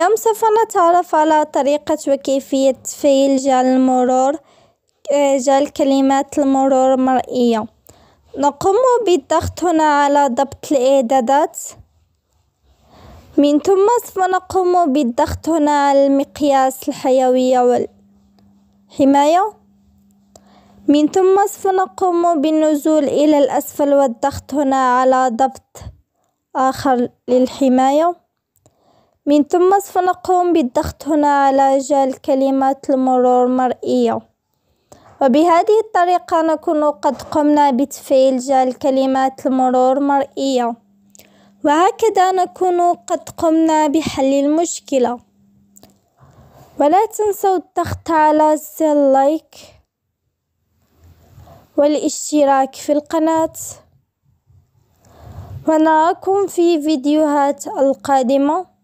اليوم سوف نتعرف على طريقة وكيفية تفعيل جعل المرور آه، جعل كلمات المرور مرئية نقوم بالضغط هنا على ضبط الإعدادات من ثم سوف نقوم بالضغط هنا على المقياس الحيوية والحماية من ثم سوف نقوم بالنزول إلى الأسفل والضغط هنا على ضبط آخر للحماية من ثم سوف نقوم بالضغط هنا على جعل كلمات المرور مرئية وبهذه الطريقة نكون قد قمنا بتفعيل جعل كلمات المرور مرئية وهكذا نكون قد قمنا بحل المشكلة ولا تنسوا الضغط على زر اللايك والاشتراك في القناة ونراكم في فيديوهات القادمة